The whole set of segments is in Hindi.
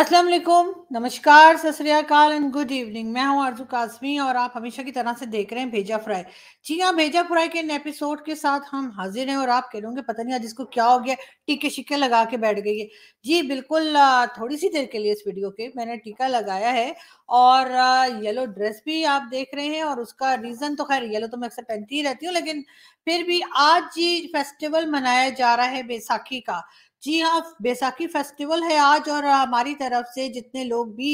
असलम नमस्कार सतरियाकाल एंड गुड इवनिंग मैं हूं अर्जु काजमी और आप हमेशा की तरह से देख रहे हैं भेजा फ्राई जी हाँ भेजा फ्राई के एपिसोड के साथ हम हाजिर हैं और आप कह लोगे पता नहीं आज इसको क्या हो गया टीके शिक्के लगा के बैठ गई है जी बिल्कुल थोड़ी सी देर के लिए इस वीडियो के मैंने टीका लगाया है और येलो ड्रेस भी आप देख रहे हैं और उसका रीज़न तो खैर येलो तो मैं अक्सर पहनती ही रहती हूँ लेकिन फिर भी आज जी फेस्टिवल मनाया जा रहा है बैसाखी का जी हाँ बैसाखी फेस्टिवल है आज और हमारी तरफ से जितने लोग भी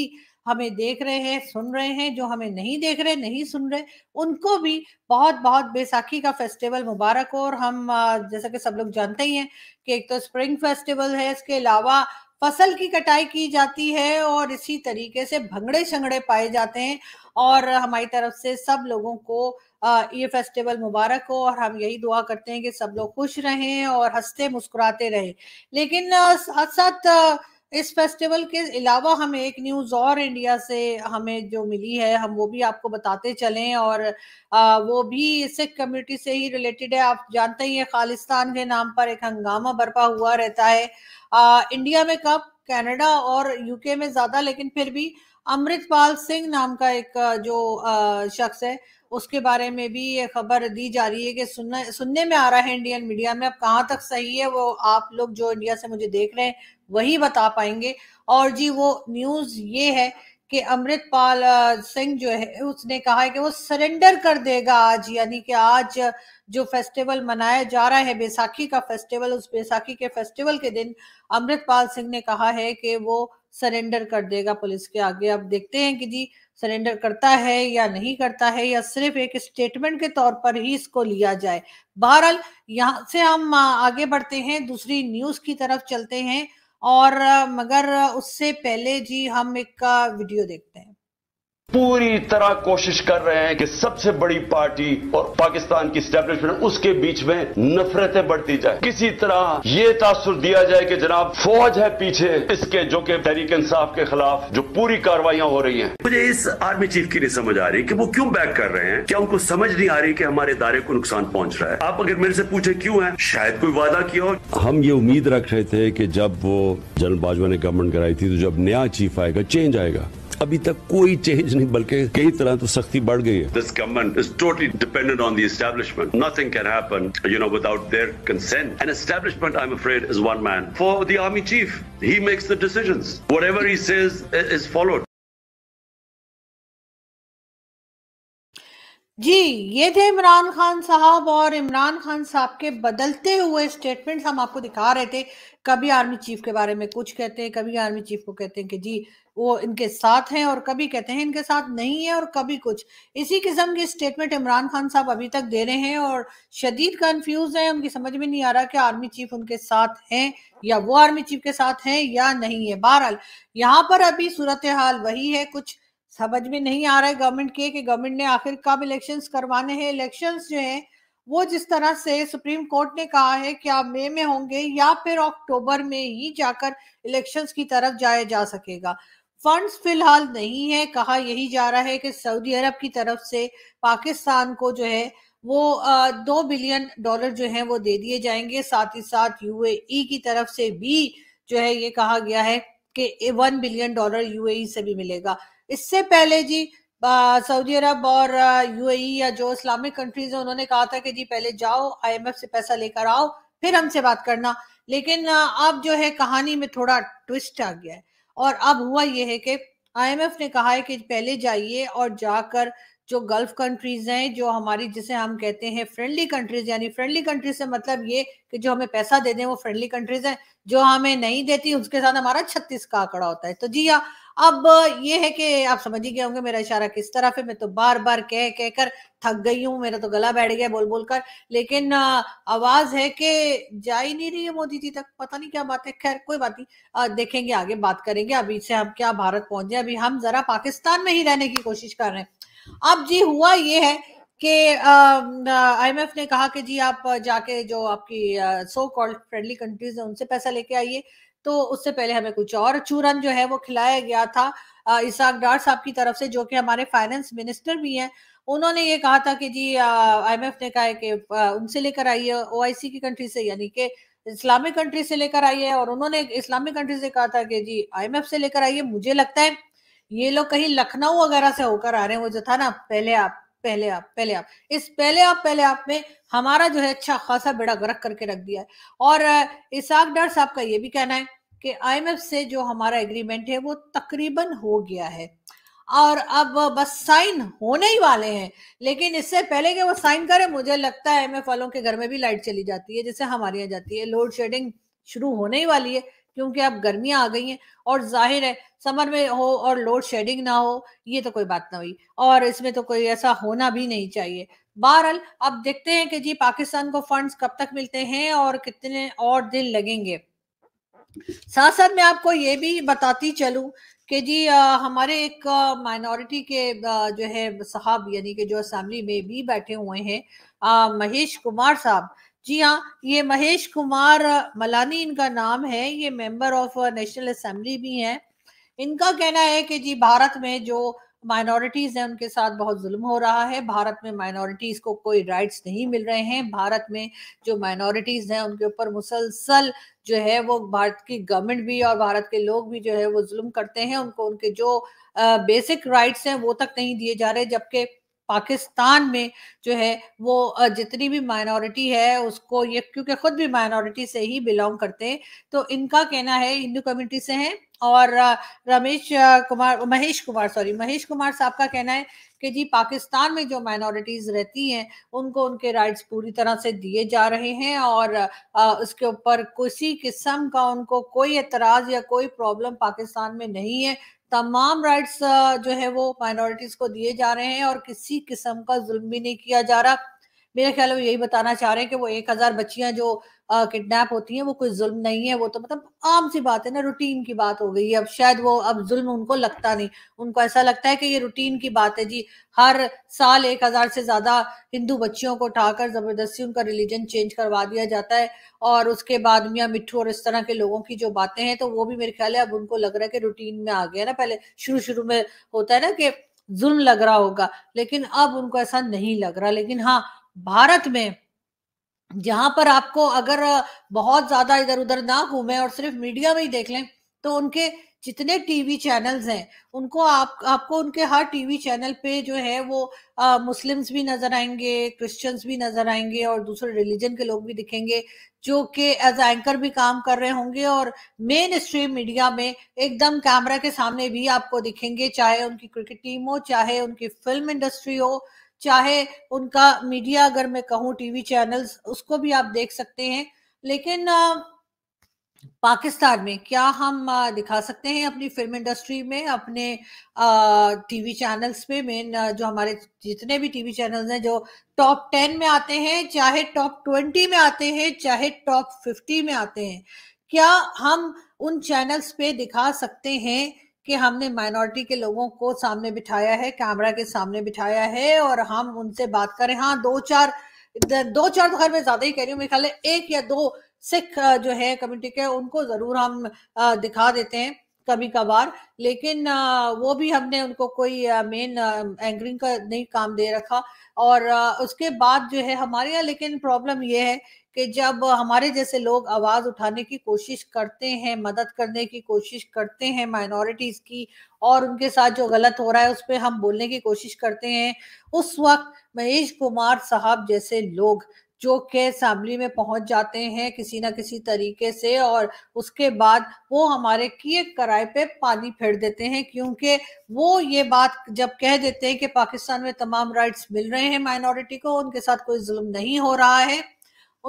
हमें देख रहे हैं सुन रहे हैं जो हमें नहीं देख रहे नहीं सुन रहे उनको भी बहुत बहुत बैसाखी का फेस्टिवल मुबारक हो और हम जैसा कि सब लोग जानते ही हैं कि एक तो स्प्रिंग फेस्टिवल है इसके अलावा फसल की कटाई की जाती है और इसी तरीके से भंगड़े शंगड़े पाए जाते हैं और हमारी तरफ से सब लोगों को ये फेस्टिवल मुबारक हो और हम यही दुआ करते हैं कि सब लोग खुश रहें और हंसते मुस्कुराते रहें लेकिन साथ साथ इस फेस्टिवल के अलावा हमें एक न्यूज़ और इंडिया से हमें जो मिली है हम वो भी आपको बताते चलें और आ, वो भी सिख कम्युनिटी से ही रिलेटेड है आप जानते ही हैं खालिस्तान के नाम पर एक हंगामा बर्पा हुआ रहता है आ, इंडिया में कब कनाडा और यूके में ज़्यादा लेकिन फिर भी अमृतपाल सिंह नाम का एक जो शख्स है उसके बारे में भी ये खबर दी जा रही है कि सुनने सुनने में आ रहा है इंडियन मीडिया में अब कहाँ तक सही है वो आप लोग जो इंडिया से मुझे देख रहे हैं वही बता पाएंगे और जी वो न्यूज़ ये है कि अमृतपाल सिंह जो है उसने कहा है कि वो सरेंडर कर देगा आज यानी कि आज जो फेस्टिवल मनाया जा रहा है बैसाखी का फेस्टिवल उस बैसाखी के फेस्टिवल के दिन अमृतपाल सिंह ने कहा है कि वो सरेंडर कर देगा पुलिस के आगे अब देखते हैं कि जी सरेंडर करता है या नहीं करता है या सिर्फ एक स्टेटमेंट के तौर पर ही इसको लिया जाए बहरहाल यहाँ से हम आगे बढ़ते हैं दूसरी न्यूज की तरफ चलते हैं और मगर उससे पहले जी हम एक वीडियो देखते हैं पूरी तरह कोशिश कर रहे हैं कि सबसे बड़ी पार्टी और पाकिस्तान की स्टैब्लिशमेंट उसके बीच में नफरतें बढ़ती जाए किसी तरह ये तासुर दिया जाए कि जनाब फौज है पीछे इसके जो कि तहरीक इंसाफ के खिलाफ जो पूरी कार्रवाइयां हो रही हैं मुझे इस आर्मी चीफ की नहीं समझ आ रही कि वो क्यों बैक कर रहे हैं क्या उनको समझ नहीं आ रही कि हमारे दायरे को नुकसान पहुंच रहा है आप अगर मेरे से पूछे क्यों है शायद कोई वादा किया हो हम ये उम्मीद रख रहे थे कि जब वो जनरल बाजवा ने गवर्नमेंट कराई थी तो जब नया चीफ आएगा चेंज आएगा अभी तक कोई चेंज नहीं बल्कि कई तरह तो सख्ती बढ़ गई है this government is totally dependent on the establishment nothing can happen you know without their consent and establishment I am afraid is one man for the army chief he makes the decisions whatever he says is followed जी ये थे इमरान खान साहब और इमरान खान साहब के बदलते हुए स्टेटमेंट्स हम आपको दिखा रहे थे कभी आर्मी चीफ के बारे में कुछ कहते हैं कभी आर्मी चीफ को कहते हैं कि जी वो इनके साथ हैं और कभी कहते हैं इनके साथ नहीं है और कभी कुछ इसी किस्म के स्टेटमेंट इमरान खान साहब अभी तक दे रहे हैं और शदीद कंफ्यूज है उनकी समझ में नहीं आ रहा कि आर्मी चीफ उनके साथ हैं या वो आर्मी चीफ के साथ हैं या नहीं है बहरहाल यहाँ पर अभी सूरत हाल वही है कुछ समझ में नहीं आ रहा है गवर्नमेंट के कि गवर्नमेंट ने आखिर कब इलेक्शंस करवाने हैं इलेक्शंस जो हैं वो जिस तरह से सुप्रीम कोर्ट ने कहा है क्या मई में होंगे या फिर अक्टूबर में ही जाकर इलेक्शंस की तरफ जाया जा सकेगा फंड्स फिलहाल नहीं है कहा यही जा रहा है कि सऊदी अरब की तरफ से पाकिस्तान को जो है वो दो बिलियन डॉलर जो है वो दे दिए जाएंगे साथ ही साथ यूएई e की तरफ से भी जो है ये कहा गया है कि वन बिलियन डॉलर यूएई से भी मिलेगा इससे पहले जी सऊदी अरब और यूएई e या जो इस्लामिक कंट्रीज है उन्होंने कहा था कि जी पहले जाओ आईएमएफ से पैसा लेकर आओ फिर हमसे बात करना लेकिन अब जो है कहानी में थोड़ा ट्विस्ट आ गया है और अब हुआ यह है कि आईएमएफ ने कहा है कि पहले जाइए और जाकर जो गल्फ कंट्रीज हैं जो हमारी जिसे हम कहते हैं फ्रेंडली कंट्रीज यानी फ्रेंडली कंट्रीज से मतलब ये कि जो हमें पैसा दे दें वो फ्रेंडली कंट्रीज हैं जो हमें नहीं देती उसके साथ हमारा छत्तीस का आंकड़ा होता है तो जी हाँ अब ये है कि आप समझ ही गए होंगे मेरा इशारा किस तरफ है मैं तो बार बार कह कह कर थक गई हूँ मेरा तो गला बैठ गया बोल बोल कर लेकिन आवाज है कि जा ही नहीं रही है मोदी जी तक पता नहीं क्या बात है खैर कोई बात नहीं देखेंगे आगे बात करेंगे अभी से हम क्या भारत पहुंच जाए अभी हम जरा पाकिस्तान में ही रहने की कोशिश कर रहे हैं अब जी हुआ ये है कि आई एम एफ ने कहा कि जी आप जाके जो आपकी सो कॉल्ड फ्रेंडली कंट्रीज है उनसे पैसा लेके आइए तो उससे पहले हमें कुछ और चूरन जो है वो खिलाया गया था इसाक डार साहब की तरफ से जो कि हमारे फाइनेंस मिनिस्टर भी हैं उन्होंने ये कहा था कि जी आईएमएफ ने कहा है कि उनसे लेकर आइए ओआईसी की कंट्री से यानी कि इस्लामिक कंट्री से लेकर आई है और उन्होंने इस्लामिक कंट्री से कहा था कि जी आईएमएफ से लेकर आइए मुझे लगता है ये लोग कहीं लखनऊ वगैरह से होकर आ रहे हैं वो जो था ना पहले आप पहले आप पहले आप इस पहले आप पहले आप में हमारा जो है अच्छा खासा बेड़ा गर्क करके रख दिया है और इसाक डर साहब का ये भी कहना है कि आईएमएफ से जो हमारा एग्रीमेंट है वो तकरीबन हो गया है और अब बस साइन होने ही वाले हैं लेकिन इससे पहले कि वो साइन करें मुझे लगता है एम वालों के घर में भी लाइट चली जाती है जैसे हमारे यहाँ जाती है लोड शेडिंग शुरू होने ही वाली है क्योंकि अब गर्मियां आ गई हैं और जाहिर है समर में हो और लोड शेडिंग ना हो ये तो कोई बात ना हुई और इसमें तो कोई ऐसा होना भी नहीं चाहिए बहरहाल अब देखते हैं कि जी पाकिस्तान को फंड्स कब तक मिलते हैं और कितने और दिन लगेंगे साथ साथ मैं आपको ये भी बताती चलूं कि जी आ, हमारे एक माइनॉरिटी के आ, जो है साहब यानी कि जो असम्बली में भी बैठे हुए हैं महेश कुमार साहब जी हाँ ये महेश कुमार मलानी इनका नाम है ये मेंबर ऑफ नेशनल असेंबली भी हैं इनका कहना है कि जी भारत में जो माइनॉरिटीज़ हैं उनके साथ बहुत जुल्म हो रहा है भारत में माइनॉरिटीज़ को कोई राइट्स नहीं मिल रहे हैं भारत में जो माइनॉरिटीज़ हैं उनके ऊपर मुसलसल जो है वो भारत की गवर्नमेंट भी और भारत के लोग भी जो है वो जुल्म करते हैं उनको उनके जो बेसिक राइट्स हैं वो तक नहीं दिए जा रहे जबकि पाकिस्तान में जो है वो जितनी भी माइनॉरिटी है उसको ये क्योंकि खुद भी माइनॉरिटी से ही बिलोंग करते हैं तो इनका कहना है हिंदू कम्युनिटी से हैं और रमेश कुमार महेश कुमार सॉरी महेश कुमार साहब का कहना है कि जी पाकिस्तान में जो माइनॉरिटीज़ रहती हैं उनको उनके राइट्स पूरी तरह से दिए जा रहे हैं और उसके ऊपर किसी किस्म का उनको कोई एतराज़ या कोई प्रॉब्लम पाकिस्तान में नहीं है तमाम राइट्स uh, जो है वो माइनॉरिटीज को दिए जा रहे हैं और किसी किस्म का जुल्म भी नहीं किया जा रहा मेरे ख्याल वो यही बताना चाह रहे हैं कि वो एक हजार बच्चियां जो किडनैप होती हैं वो कोई जुल्म नहीं है वो तो मतलब आम सी बात है ना रूटीन की बात हो गई है अब शायद वो अब जुल्म उनको लगता नहीं उनको ऐसा लगता है कि ये रूटीन की बात है जी हर साल एक हजार से ज्यादा हिंदू बच्चियों को उठाकर जबरदस्ती उनका रिलीजन चेंज करवा दिया जाता है और उसके बाद मियाँ मिट्टू और इस तरह के लोगों की जो बातें हैं तो वो भी मेरे ख्याल है अब उनको लग रहा है कि रूटीन में आ गया ना पहले शुरू शुरू में होता है ना कि जुल्म लग रहा होगा लेकिन अब उनको ऐसा नहीं लग रहा लेकिन हाँ भारत में जहां पर आपको अगर बहुत ज्यादा इधर उधर ना घूमे और सिर्फ मीडिया में ही देख लें तो उनके जितने टीवी चैनल्स हैं उनको आप आपको उनके हर टीवी चैनल पे जो है वो मुस्लिम्स भी नजर आएंगे क्रिश्चियंस भी नजर आएंगे और दूसरे रिलीजन के लोग भी दिखेंगे जो कि एज एंकर भी काम कर रहे होंगे और मेन स्ट्रीम मीडिया में एकदम कैमरा के सामने भी आपको दिखेंगे चाहे उनकी क्रिकेट टीम हो चाहे उनकी फिल्म इंडस्ट्री हो चाहे उनका मीडिया अगर मैं कहूँ टीवी चैनल्स उसको भी आप देख सकते हैं लेकिन पाकिस्तान में क्या हम दिखा सकते हैं अपनी फिल्म इंडस्ट्री में अपने टीवी चैनल्स पे मेन जो हमारे जितने भी टीवी चैनल्स हैं जो टॉप टेन में आते हैं चाहे टॉप ट्वेंटी में आते हैं चाहे टॉप फिफ्टी में आते हैं क्या हम उन चैनल्स पे दिखा सकते हैं कि हमने माइनॉरिटी के लोगों को सामने बिठाया है कैमरा के सामने बिठाया है और हम उनसे बात करें हाँ दो चार दो चार तो घर में ज्यादा ही कह रही हूँ मेरे ख्याल एक या दो सिख जो है कम्युनिटी के उनको जरूर हम दिखा देते हैं कभी कभार लेकिन वो भी हमने उनको कोई मेन एंकरिंग का नहीं काम दे रखा और उसके बाद जो है हमारे यहाँ लेकिन प्रॉब्लम ये है कि जब हमारे जैसे लोग आवाज़ उठाने की कोशिश करते हैं मदद करने की कोशिश करते हैं माइनॉरिटीज़ की और उनके साथ जो गलत हो रहा है उस पर हम बोलने की कोशिश करते हैं उस वक्त महेश कुमार साहब जैसे लोग जो कि असम्बली में पहुंच जाते हैं किसी ना किसी तरीके से और उसके बाद वो हमारे किए कराए पे पानी फेर देते हैं क्योंकि वो ये बात जब कह देते हैं कि पाकिस्तान में तमाम राइट्स मिल रहे हैं माइनॉरिटी को उनके साथ कोई जुल्म नहीं हो रहा है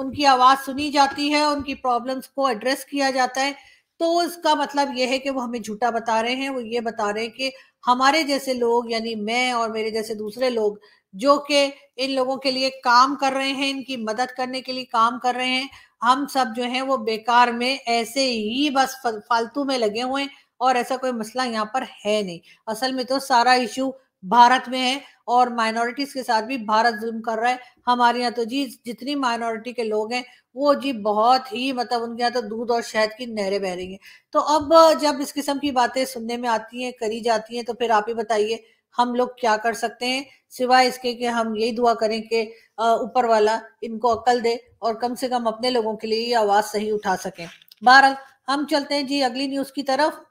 उनकी आवाज सुनी जाती है उनकी प्रॉब्लम्स को एड्रेस किया जाता है तो इसका मतलब यह है कि वो हमें झूठा बता रहे हैं वो ये बता रहे हैं कि हमारे जैसे लोग यानी मैं और मेरे जैसे दूसरे लोग जो कि इन लोगों के लिए काम कर रहे हैं इनकी मदद करने के लिए काम कर रहे हैं हम सब जो है वो बेकार में ऐसे ही बस फालतू में लगे हुए हैं और ऐसा कोई मसला यहाँ पर है नहीं असल में तो सारा इशू भारत में है और माइनॉरिटीज के साथ भी भारत जुल्म कर रहा है हमारे यहाँ तो जी जितनी माइनॉरिटी के लोग हैं वो जी बहुत ही मतलब उनके यहाँ तो दूध और शहद की नहरें बह रही हैं तो अब जब इस किस्म की बातें सुनने में आती हैं करी जाती हैं तो फिर आप ही बताइए हम लोग क्या कर सकते हैं सिवाय इसके कि हम यही दुआ करें कि ऊपर वाला इनको अक्ल दे और कम से कम अपने लोगों के लिए ये आवाज सही उठा सके बहरहाल हम चलते हैं जी अगली न्यूज की तरफ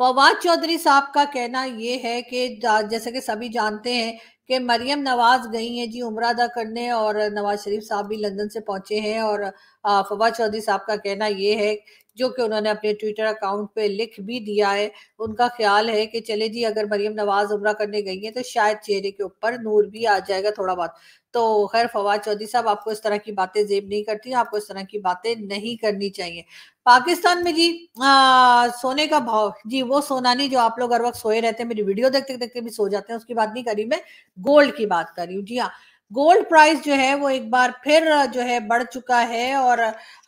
फवाद चौधरी साहब का कहना ये है कि जैसे कि सभी जानते हैं कि मरियम नवाज गई हैं जी उम्र अदा करने और नवाज शरीफ साहब भी लंदन से पहुंचे हैं और फवाद चौधरी साहब का कहना ये है जो कि उन्होंने अपने ट्विटर अकाउंट पे लिख भी दिया है उनका ख्याल है कि चले जी अगर मरियम नवाज उम्र करने गई है तो शायद चेहरे के ऊपर नूर भी आ जाएगा थोड़ा बहुत तो खैर फवाद चौधरी साहब आपको इस तरह की बातें जेब नहीं करती आपको इस तरह की बातें नहीं करनी चाहिए पाकिस्तान में जी आ, सोने का भाव जी वो सोना नहीं जो आप लोग हर वक्त सोए रहते हैं मेरी वीडियो देखते देखते भी सो जाते हैं उसकी बात नहीं करी मैं गोल्ड की बात कर रही हूँ जी हाँ गोल्ड प्राइस जो है वो एक बार फिर जो है बढ़ चुका है और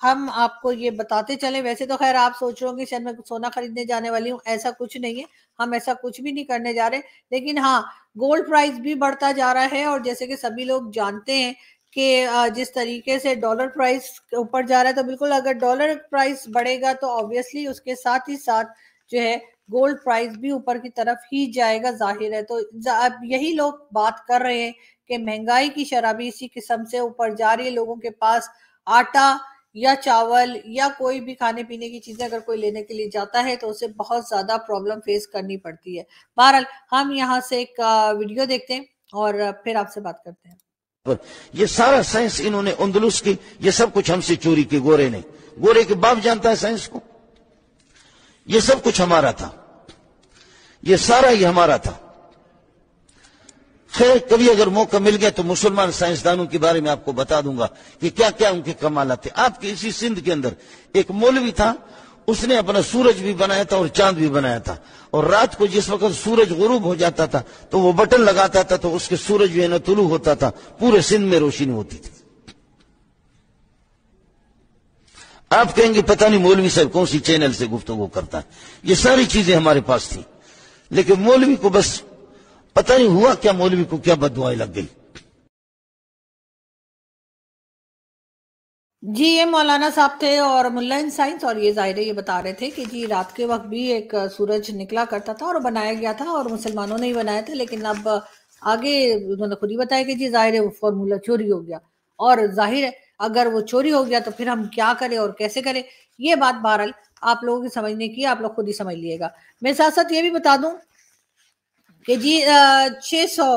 हम आपको ये बताते चले वैसे तो खैर आप सोच रहे हो शायद मैं सोना खरीदने जाने वाली हूँ ऐसा कुछ नहीं है हम ऐसा कुछ भी नहीं करने जा रहे लेकिन हाँ गोल्ड प्राइस भी बढ़ता जा रहा है और जैसे कि सभी लोग जानते हैं कि जिस तरीके से डॉलर प्राइस ऊपर जा रहा है तो बिल्कुल अगर डॉलर प्राइस बढ़ेगा तो ऑब्वियसली उसके साथ ही साथ जो है गोल्ड प्राइस भी ऊपर की तरफ ही जाएगा जाहिर है तो यही लोग बात कर रहे हैं कि महंगाई की शराबी इसी किस्म से ऊपर जा रही है लोगों के पास आटा या चावल या कोई भी खाने पीने की चीजें अगर कोई लेने के लिए जाता है तो उसे बहुत ज्यादा प्रॉब्लम फेस करनी पड़ती है बहरहाल हम यहाँ से एक वीडियो देखते हैं और फिर आपसे बात करते हैं ये सारा साइंस इन्होंने उन्दलुस की ये सब कुछ हमसे चोरी की गोरे ने गोरे के बाप जानता है साइंस को ये सब कुछ हमारा था ये सारा ही हमारा था खैर कभी अगर मौका मिल गया तो मुसलमान साइंसदानों के बारे में आपको बता दूंगा कि क्या क्या उनके कमाल थे आपके इसी सिंध के अंदर एक मौलवी था उसने अपना सूरज भी बनाया था और चांद भी बनाया था और रात को जिस वक्त सूरज गुरूब हो जाता था तो वो बटन लगाता था तो उसके सूरज भी है ना तुलू होता था पूरे सिंध में रोशनी होती थी आप कहेंगे पता नहीं मौलवी साहब कौन सी चैनल से गुफ्तगु करता है ये सारी चीजें हमारे पास थी लेकिन मौलवी को बस पता नहीं हुआ क्या मौलवी को क्या बदवाई लग गई जी ये मौलाना साहब थे और मुल्ला इन साइंस और ये जाहिर ये बता रहे थे कि जी रात के वक्त भी एक सूरज निकला करता था और बनाया गया था और मुसलमानों ने ही बनाया था लेकिन अब आगे उन्होंने खुद ही बताया कि जी जाहिर है वो फॉर्मूला चोरी हो गया और जाहिर है अगर वो चोरी हो गया तो फिर हम क्या करें और कैसे करें ये बात बहरहाल आप लोगों की समझने की आप लोग खुद ही समझ लिएगा मैं साथ साथ ये भी बता दूं कि जी छः सौ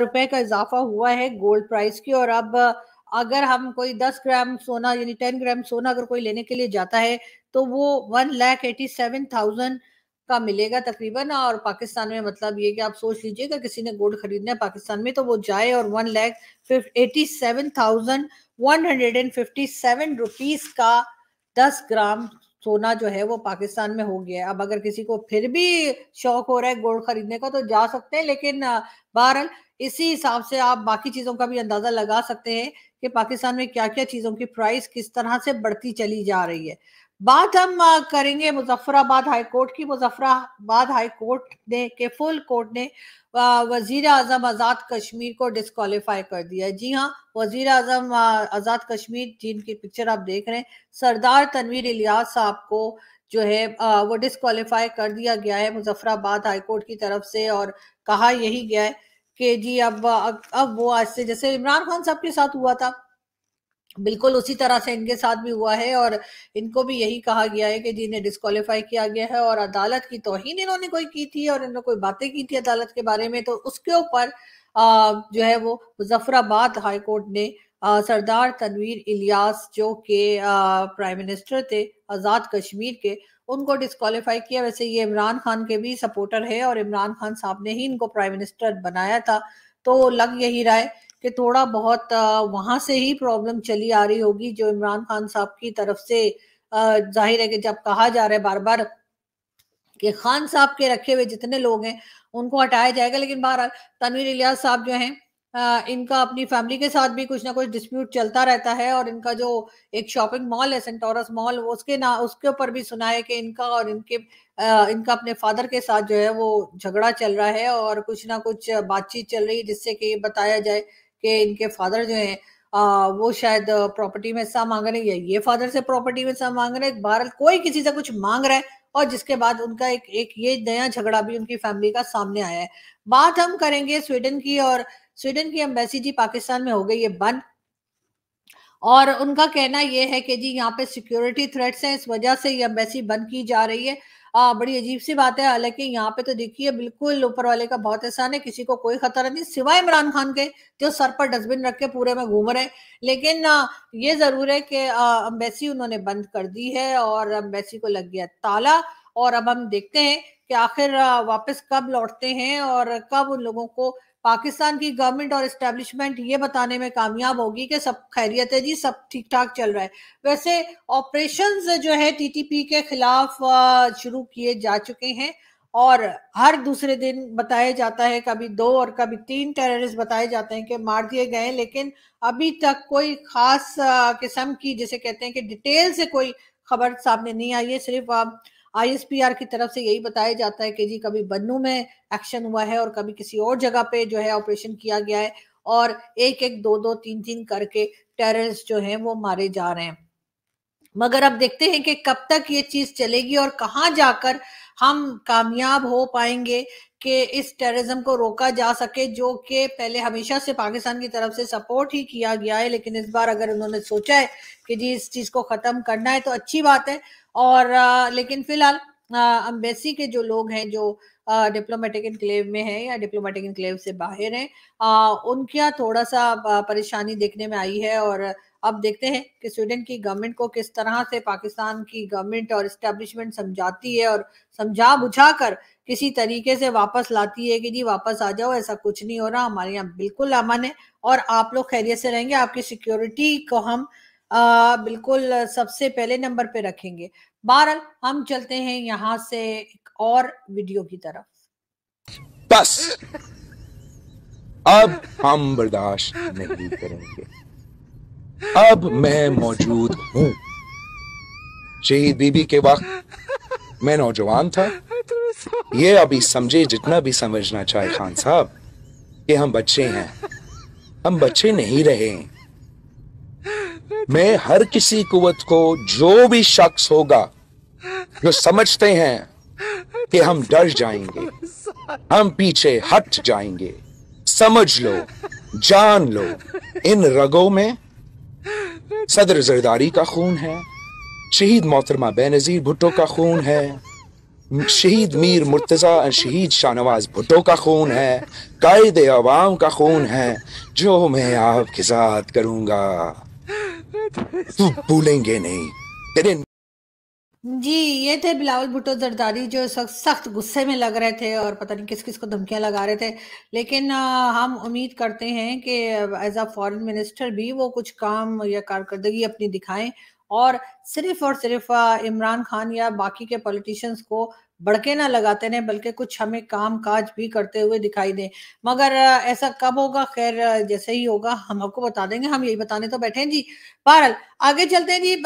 रुपए का इजाफा हुआ है गोल्ड प्राइस की और अब अगर हम कोई दस ग्राम सोना यानी टेन ग्राम सोना अगर कोई लेने के लिए जाता है तो वो one lakh eighty seven thousand का मिलेगा तकरीबन और पाकिस्तान में मतलब ये कि आप सोच लीजिए अगर किसी ने गोल्ड खरीदना है पाकिस्तान में तो वो जाए और one lakh eighty seven thousand one hundred and fifty seven rupees का दस ग्राम सोना जो है वो पाकिस्तान में हो गया है अब अगर किसी को फिर भी शौक हो रहा है गोल्ड खरीदने का तो जा सकते हैं लेकिन बहरहाल इसी हिसाब से आप बाकी चीजों का भी अंदाजा लगा सकते हैं कि पाकिस्तान में क्या क्या चीजों की प्राइस किस तरह से बढ़ती चली जा रही है बात हम करेंगे मुजफ्फराबाद हाई कोर्ट की मुजफ्फराबाद हाई कोर्ट ने के फुल कोर्ट ने वजीर आजम आज़ाद कश्मीर को डिस्कालीफाई कर दिया जी हाँ वजीर आजम आज़ाद कश्मीर जिनकी पिक्चर आप देख रहे हैं सरदार तनवीर इलियास साहब को जो है वो डिस्कालीफाई कर दिया गया है मुजफ्फराबाद हाई कोर्ट की तरफ से और कहा यही गया है कि जी अब अब वो आज से जैसे इमरान खान साहब के साथ हुआ था बिल्कुल उसी तरह से इनके साथ भी हुआ है और इनको भी यही कहा गया है कि जिन्हें डिस्कालीफाई किया गया है और अदालत की तोहिन इन्होंने कोई की थी और इन्होंने कोई बातें की थी अदालत के बारे में तो उसके ऊपर जो है वो मुजफ्फराबाद हाई कोर्ट ने सरदार तनवीर इलियास जो के प्राइम मिनिस्टर थे आज़ाद कश्मीर के उनको डिस्कालीफाई किया वैसे ये इमरान खान के भी सपोर्टर है और इमरान खान साहब ने ही इनको प्राइम मिनिस्टर बनाया था तो लग यही रहा है कि थोड़ा बहुत वहां से ही प्रॉब्लम चली आ रही होगी जो इमरान खान साहब की तरफ से जाहिर है कि जब कहा जा रहा है बार बार कि खान साहब के रखे हुए जितने लोग हैं उनको हटाया जाएगा लेकिन बहरहाल तनवीर इलियास साहब जो हैं इनका अपनी फैमिली के साथ भी कुछ ना कुछ डिस्प्यूट चलता रहता है और इनका जो एक शॉपिंग मॉल है सेंटोरस मॉल उसके ना उसके ऊपर भी सुना है कि इनका और इनके इनका अपने फादर के साथ जो है वो झगड़ा चल रहा है और कुछ ना कुछ बातचीत चल रही है जिससे कि बताया जाए कि इनके फादर जो हैं आ, वो शायद प्रॉपर्टी में हिस्सा मांग रहे हैं या ये फादर से प्रॉपर्टी में हिस्सा मांग रहे हैं बहरहाल कोई किसी से कुछ मांग रहा है और जिसके बाद उनका एक एक ये नया झगड़ा भी उनकी फैमिली का सामने आया है बात हम करेंगे स्वीडन की और स्वीडन की एम्बेसी जी पाकिस्तान में हो गई है बंद और उनका कहना यह है कि जी यहाँ पे सिक्योरिटी थ्रेट्स हैं इस वजह से ये एम्बेसी बंद की जा रही है आ, बड़ी अजीब सी बात है हालांकि यहाँ पे तो देखिए बिल्कुल ऊपर वाले का बहुत एहसान है किसी को कोई खतरा नहीं सिवाय इमरान खान के जो सर पर डस्टबिन रख के पूरे में घूम रहे लेकिन ये जरूर है कि अम्बेसी उन्होंने बंद कर दी है और अम्बेसी को लग गया ताला और अब हम देखते हैं कि आखिर वापस कब लौटते हैं और कब उन लोगों को पाकिस्तान की गवर्नमेंट और इस्टेब्लिशमेंट ये बताने में कामयाब होगी कि सब खैरियत है जी सब ठीक ठाक चल रहा है वैसे ऑपरेशन जो है टीटीपी के खिलाफ शुरू किए जा चुके हैं और हर दूसरे दिन बताया जाता है कभी दो और कभी तीन टेररिस्ट बताए जाते हैं कि मार दिए गए लेकिन अभी तक कोई खास किस्म की जिसे कहते हैं कि डिटेल से कोई खबर सामने नहीं आई है सिर्फ आईएसपीआर की तरफ से यही बताया जाता है कि जी कभी बन्नू में एक्शन हुआ है और कभी किसी और जगह पे जो है ऑपरेशन किया गया है और एक एक दो दो तीन तीन करके टेररिस्ट जो हैं वो मारे जा रहे हैं मगर अब देखते हैं कि कब तक ये चीज चलेगी और कहाँ जाकर हम कामयाब हो पाएंगे कि इस टेररिज्म को रोका जा सके जो कि पहले हमेशा से पाकिस्तान की तरफ से सपोर्ट ही किया गया है लेकिन इस बार अगर उन्होंने सोचा है कि जी इस चीज को खत्म करना है तो अच्छी बात है और आ, लेकिन फिलहाल अम्बेसी के जो लोग हैं जो डिप्लोमेटिक इनक्लेव में है या डिप्लोमेटिक इनक्लेव से बाहर हैं उनका थोड़ा सा परेशानी देखने में आई है और अब देखते हैं कि स्वीडन की गवर्नमेंट को किस तरह से पाकिस्तान की गवर्नमेंट और इस्टेब्लिशमेंट समझाती है और समझा बुझा कर किसी तरीके से वापस लाती है कि जी वापस आ जाओ ऐसा कुछ नहीं हो रहा हमारे यहाँ बिल्कुल अमन है और आप लोग खैरियत से रहेंगे आपकी सिक्योरिटी को हम बिल्कुल सबसे पहले नंबर पे रखेंगे बहरहाल हम चलते हैं यहाँ से एक और वीडियो की तरफ बस अब हम बर्दाश्त नहीं करेंगे अब मैं मौजूद हूँ शहीद बीबी के वक्त मैं नौजवान था ये अभी समझे जितना भी समझना चाहे खान साहब कि हम बच्चे हैं हम बच्चे नहीं रहे हैं मैं हर किसी कुवत को जो भी शख्स होगा जो समझते हैं कि हम डर जाएंगे हम पीछे हट जाएंगे समझ लो जान लो इन रगों में सदर जरदारी का खून है शहीद मोहतरमा बेनजीर भुट्टो का खून है शहीद मीर मुर्तज़ा और शहीद शाहनवाज भुट्टो का खून है कायद अवाम का खून है जो मैं आपके साथ करूंगा भूलेंगे नहीं तेरे जी ये थे बिलावल भुट्टो जरदारी जो सख्त गुस्से में लग रहे थे और पता नहीं किस किस को धमकियां लगा रहे थे लेकिन आ, हम उम्मीद करते हैं कि एज अ फॉरेन मिनिस्टर भी वो कुछ काम या कारकर्दगी अपनी दिखाएं और सिर्फ और सिर्फ इमरान खान या बाकी के पॉलिटिशियंस को बड़के ना लगाते रहे बल्कि कुछ हमें काम काज भी करते हुए दिखाई दें मगर ऐसा कब होगा खैर जैसे ही होगा हम आपको बता देंगे हम यही बताने तो बैठे हैं जी बहरहाल आगे चलते हैं जी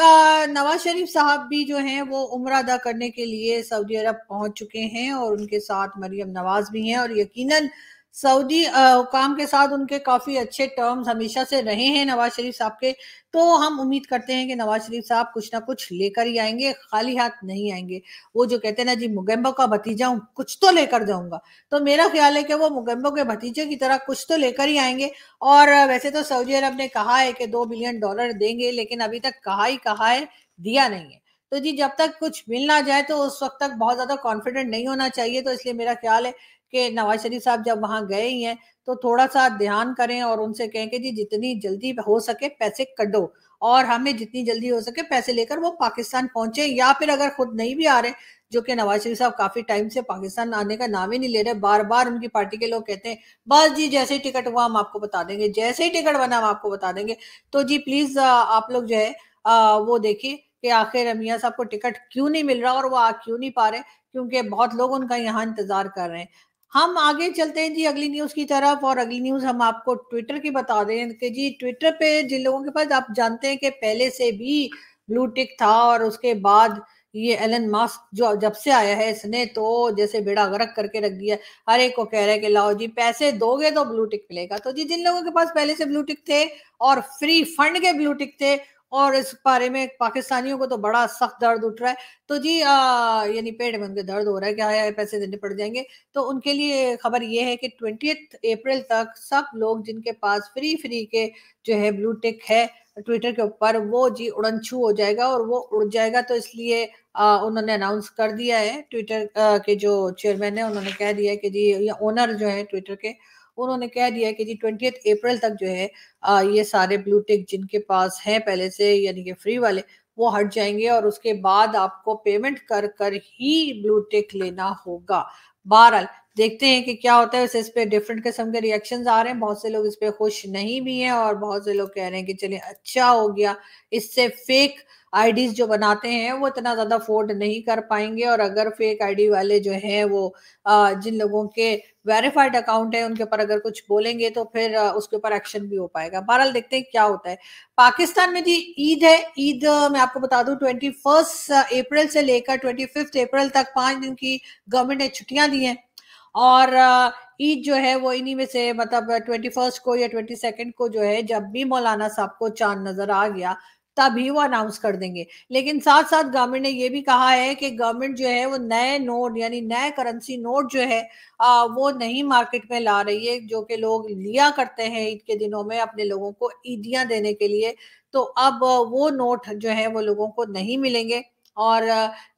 नवाज शरीफ साहब भी जो हैं वो उम्र अदा करने के लिए सऊदी अरब पहुंच चुके हैं और उनके साथ मरियम नवाज भी हैं और यकीनन सऊदी हुकाम के साथ उनके काफ़ी अच्छे टर्म्स हमेशा से रहे हैं नवाज शरीफ साहब के तो हम उम्मीद करते हैं कि नवाज शरीफ साहब कुछ ना कुछ लेकर ही आएंगे खाली हाथ नहीं आएंगे वो जो कहते हैं ना जी मुगेम्बो का भतीजा हूँ कुछ तो लेकर जाऊंगा तो मेरा ख्याल है कि वो मुगेम्बो के भतीजे की तरह कुछ तो लेकर ही आएंगे और वैसे तो सऊदी अरब ने कहा है कि दो बिलियन डॉलर देंगे लेकिन अभी तक कहा ही कहा है दिया नहीं है तो जी जब तक कुछ मिल ना जाए तो उस वक्त तक बहुत ज्यादा कॉन्फिडेंट नहीं होना चाहिए तो इसलिए मेरा ख्याल है कि नवाज शरीफ साहब जब वहां गए ही हैं तो थोड़ा सा ध्यान करें और उनसे कहें कि जी जितनी जल्दी हो सके पैसे कटो और हमें जितनी जल्दी हो सके पैसे लेकर वो पाकिस्तान पहुंचे या फिर अगर खुद नहीं भी आ रहे जो कि नवाज शरीफ साहब काफी टाइम से पाकिस्तान आने का नाम ही नहीं ले रहे बार बार उनकी पार्टी के लोग कहते हैं बस जी जैसे ही टिकट हुआ हम आपको बता देंगे जैसे ही टिकट बना हम आपको बता देंगे तो जी प्लीज आप लोग जो है वो देखिए कि आखिर मियाँ साहब को टिकट क्यों नहीं मिल रहा और वो आ क्यों नहीं पा रहे क्योंकि बहुत लोग उनका यहाँ इंतजार कर रहे हैं हम आगे चलते हैं जी अगली न्यूज की तरफ और अगली न्यूज हम आपको ट्विटर की बता दें कि जी ट्विटर पे जिन लोगों के पास आप जानते हैं कि पहले से भी ब्लू टिक था और उसके बाद ये एलन मास्क जो जब से आया है इसने तो जैसे बेड़ा गरक करके रख दिया हर एक को कह रहे है कि लाओ जी पैसे दोगे तो ब्लू टिक मिलेगा तो जी जिन लोगों के पास पहले से ब्लू टिक थे और फ्री फंड के ब्लू टिक थे और इस बारे में पाकिस्तानियों को तो बड़ा सख्त दर्द उठ रहा है तो जी यानी पेट में उनके दर्द हो रहा है कि आया पैसे देने पड़ जाएंगे तो उनके लिए खबर ये है कि ट्वेंटी अप्रैल तक सब लोग जिनके पास फ्री फ्री के जो है ब्लू टिक है ट्विटर के ऊपर वो जी उड़न छू हो जाएगा और वो उड़ जाएगा तो इसलिए उन्होंने अनाउंस कर दिया है ट्विटर के जो चेयरमैन है उन्होंने कह दिया है कि जी ओनर जो है ट्विटर के उन्होंने कह दिया कि जी ट्वेंटी अप्रैल तक जो है आ, ये सारे ब्लू टिक जिनके पास हैं पहले से यानी कि फ्री वाले वो हट जाएंगे और उसके बाद आपको पेमेंट कर कर ही ब्लू टिक लेना होगा बहरहाल देखते हैं कि क्या होता है इस पे डिफरेंट किस्म के रिएक्शंस आ रहे हैं बहुत से लोग इस पे खुश नहीं भी हैं और बहुत से लोग कह रहे हैं कि चलिए अच्छा हो गया इससे फेक आईडीज जो बनाते हैं वो इतना ज्यादा अफोर्ड नहीं कर पाएंगे और अगर फेक आईडी वाले जो हैं वो जिन लोगों के वेरीफाइड अकाउंट है उनके ऊपर अगर कुछ बोलेंगे तो फिर उसके ऊपर एक्शन भी हो पाएगा बहरहाल देखते हैं क्या होता है पाकिस्तान में जी ईद है ईद मैं आपको बता दूं ट्वेंटी फर्स्ट अप्रैल से लेकर ट्वेंटी फिफ्थ अप्रैल तक पांच दिन की गवर्नमेंट ने छुट्टियां दी हैं और ईद जो है वो इन्हीं में से मतलब ट्वेंटी फर्स्ट को या ट्वेंटी सेकेंड को जो है जब भी मौलाना साहब को चांद नजर आ गया तभी वो अनाउंस कर देंगे लेकिन साथ साथ गवर्नमेंट ने ये भी कहा है कि गवर्नमेंट जो है वो नए नोट यानी नए करेंसी नोट जो है आ, वो नहीं मार्केट में ला रही है जो कि लोग लिया करते हैं ईद के दिनों में अपने लोगों को ईदियां देने के लिए तो अब वो नोट जो है वो लोगों को नहीं मिलेंगे और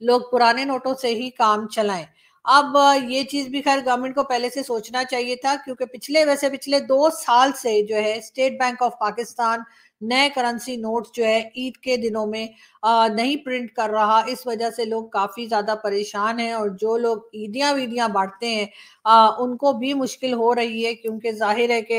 लोग पुराने नोटों से ही काम चलाएं अब ये चीज भी खैर गवर्नमेंट को पहले से सोचना चाहिए था क्योंकि पिछले वैसे पिछले दो साल से जो है स्टेट बैंक ऑफ पाकिस्तान नए करेंसी नोट जो है ईद के दिनों में नहीं प्रिंट कर रहा इस वजह से लोग काफ़ी ज़्यादा परेशान हैं और जो लोग ईदियां वीदियां बांटते हैं आ, उनको भी मुश्किल हो रही है क्योंकि जाहिर है कि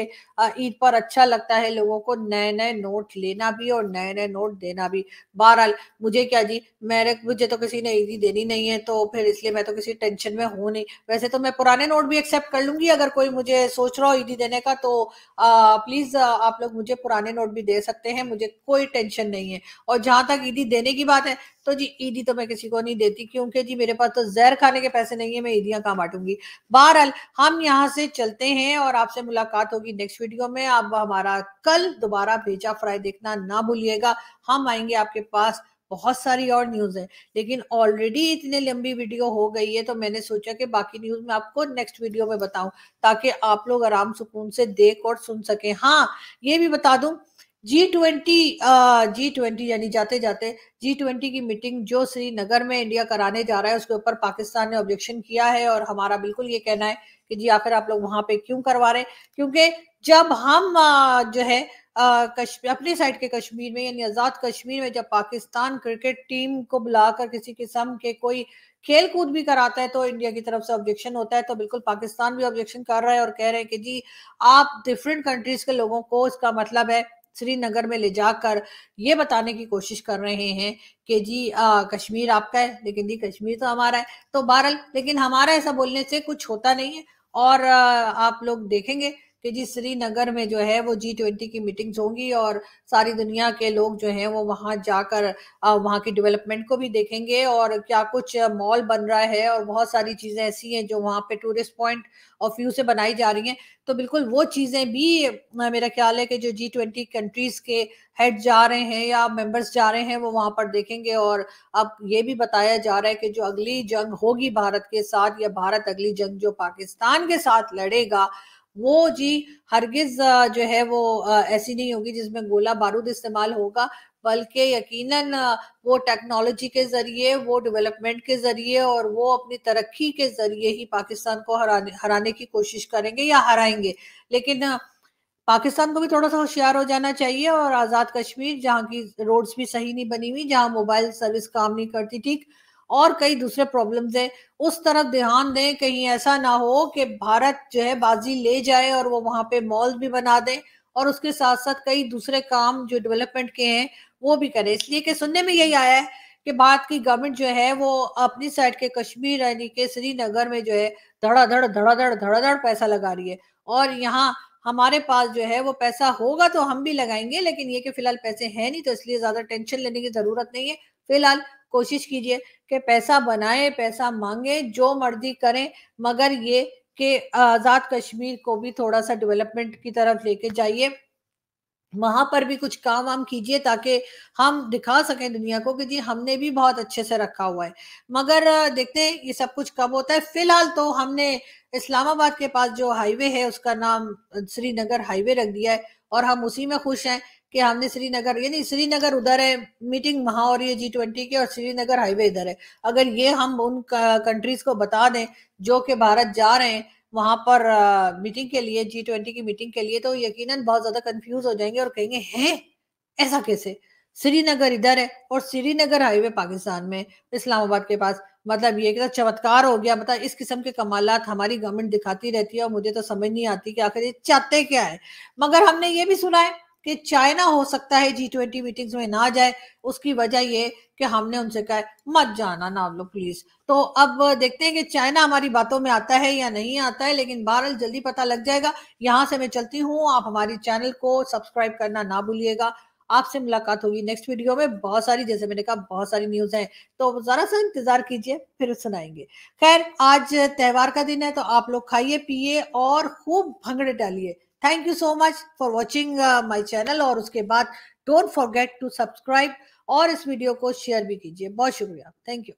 ईद पर अच्छा लगता है लोगों को नए नए नोट लेना भी और नए नए नोट देना भी बहरहाल मुझे क्या जी मेरे मुझे तो किसी ने ईदी देनी नहीं है तो फिर इसलिए मैं तो किसी टेंशन में हूँ नहीं वैसे तो मैं पुराने नोट भी एक्सेप्ट कर लूंगी अगर कोई मुझे सोच रहा हो ईदी देने का तो प्लीज आप लोग मुझे पुराने नोट भी दे सकते हैं मुझे कोई टेंशन नहीं है और जहां तक ईदी देने की बात है तो जी ईदी तो मैं किसी को नहीं देती क्योंकि जी मेरे पास तो जहर खाने के पैसे नहीं है मैं ईदियां कहाँ बांटूंगी बहरहाल हम यहाँ से चलते हैं और आपसे मुलाकात होगी नेक्स्ट वीडियो में आप हमारा कल दोबारा भेजा फ्राई देखना ना भूलिएगा हम आएंगे आपके पास बहुत सारी और न्यूज है लेकिन ऑलरेडी इतने लंबी वीडियो हो गई है तो मैंने सोचा कि बाकी न्यूज में आपको नेक्स्ट वीडियो में बताऊं ताकि आप लोग आराम सुकून से देख और सुन सके हाँ ये भी बता दूं जी ट्वेंटी जी ट्वेंटी यानी जाते जाते जी ट्वेंटी की मीटिंग जो श्रीनगर में इंडिया कराने जा रहा है उसके ऊपर पाकिस्तान ने ऑब्जेक्शन किया है और हमारा बिल्कुल ये कहना है कि जी आखिर आप लोग वहां पे क्यों करवा रहे हैं क्योंकि जब हम जो है अपनी साइड के कश्मीर में यानी आज़ाद कश्मीर में जब पाकिस्तान क्रिकेट टीम को बुलाकर किसी किस्म के कोई खेल कूद भी कराता है तो इंडिया की तरफ से ऑब्जेक्शन होता है तो बिल्कुल पाकिस्तान भी ऑब्जेक्शन कर रहा है और कह रहे हैं कि जी आप डिफरेंट कंट्रीज के लोगों को इसका मतलब है श्रीनगर में ले जाकर ये बताने की कोशिश कर रहे हैं कि जी आ, कश्मीर आपका है लेकिन जी कश्मीर तो हमारा है तो बहरल लेकिन हमारा ऐसा बोलने से कुछ होता नहीं है और आ, आप लोग देखेंगे कि जी श्रीनगर में जो है वो जी ट्वेंटी की मीटिंग्स होंगी और सारी दुनिया के लोग जो हैं वो वहाँ जाकर वहाँ की डेवलपमेंट को भी देखेंगे और क्या कुछ मॉल बन रहा है और बहुत सारी चीज़ें ऐसी हैं जो वहाँ पे टूरिस्ट पॉइंट ऑफ व्यू से बनाई जा रही हैं तो बिल्कुल वो चीज़ें भी मेरा ख्याल है कि जो जी ट्वेंटी कंट्रीज़ के हेड जा रहे हैं या मेंबर्स जा रहे हैं वो वहाँ पर देखेंगे और अब ये भी बताया जा रहा है कि जो अगली जंग होगी भारत के साथ या भारत अगली जंग जो पाकिस्तान के साथ लड़ेगा वो जी हरगिज जो है वो ऐसी नहीं होगी जिसमें गोला बारूद इस्तेमाल होगा बल्कि यकीनन वो टेक्नोलॉजी के जरिए वो डेवलपमेंट के जरिए और वो अपनी तरक्की के जरिए ही पाकिस्तान को हराने हराने की कोशिश करेंगे या हराएंगे लेकिन पाकिस्तान को भी थोड़ा सा होशियार हो जाना चाहिए और आज़ाद कश्मीर जहाँ की रोड्स भी सही नहीं बनी हुई जहाँ मोबाइल सर्विस काम नहीं करती ठीक और कई दूसरे प्रॉब्लम्स हैं उस तरफ ध्यान दें कहीं ऐसा ना हो कि भारत जो है बाजी ले जाए और वो वहां पे मॉल भी बना दें और उसके साथ साथ कई दूसरे काम जो डेवलपमेंट के हैं वो भी करें इसलिए कि सुनने में यही आया है कि भारत की गवर्नमेंट जो है वो अपनी साइड के कश्मीर यानी के श्रीनगर में जो है धड़ाधड़ धड़ाधड़ धड़ाधड़ पैसा लगा रही है और यहाँ हमारे पास जो है वो पैसा होगा तो हम भी लगाएंगे लेकिन ये कि फिलहाल पैसे हैं नहीं तो इसलिए ज्यादा टेंशन लेने की जरूरत नहीं है फिलहाल कोशिश कीजिए कि पैसा बनाए पैसा मांगे जो मर्जी करें मगर ये कि आज़ाद कश्मीर को भी थोड़ा सा डेवलपमेंट की तरफ लेके जाइए वहां पर भी कुछ काम वाम कीजिए ताकि हम दिखा सकें दुनिया को कि जी हमने भी बहुत अच्छे से रखा हुआ है मगर देखते हैं ये सब कुछ कब होता है फिलहाल तो हमने इस्लामाबाद के पास जो हाईवे है उसका नाम श्रीनगर हाईवे रख दिया है और हम उसी में खुश हैं कि हमने श्रीनगर यानी श्रीनगर उधर है मीटिंग वहां हो रही है जी ट्वेंटी की और श्रीनगर हाईवे इधर है अगर ये हम उन कंट्रीज को बता दें जो कि भारत जा रहे हैं वहां पर मीटिंग के लिए जी ट्वेंटी की मीटिंग के लिए तो यकीनन बहुत ज्यादा कंफ्यूज हो जाएंगे और कहेंगे हैं ऐसा कैसे श्रीनगर इधर है और श्रीनगर हाईवे पाकिस्तान में इस्लामाबाद के पास मतलब ये तो चमत्कार हो गया मतलब इस किस्म के कमालत हमारी गवर्नमेंट दिखाती रहती है और मुझे तो समझ नहीं आती कि आखिर ये चाहते क्या है मगर हमने ये भी सुना है कि चाइना हो सकता है जी ट्वेंटी मीटिंग्स में ना जाए उसकी वजह ये कि हमने उनसे कहा मत जाना ना लो लोग प्लीज तो अब देखते हैं कि चाइना हमारी बातों में आता है या नहीं आता है लेकिन बहरहाल जल्दी पता लग जाएगा यहां से मैं चलती हूँ आप हमारे चैनल को सब्सक्राइब करना ना भूलिएगा आपसे मुलाकात होगी नेक्स्ट वीडियो में बहुत सारी जैसे मैंने कहा बहुत सारी न्यूज है तो जरा सा इंतजार कीजिए फिर सुनाएंगे खैर आज त्यौहार का दिन है तो आप लोग खाइए पिए और खूब भंगड़े डालिए thank you so much for watching my channel और उसके बाद डोंट फॉरगेट टू सब्सक्राइब और इस वीडियो को शेयर भी कीजिए बहुत शुक्रिया थैंक यू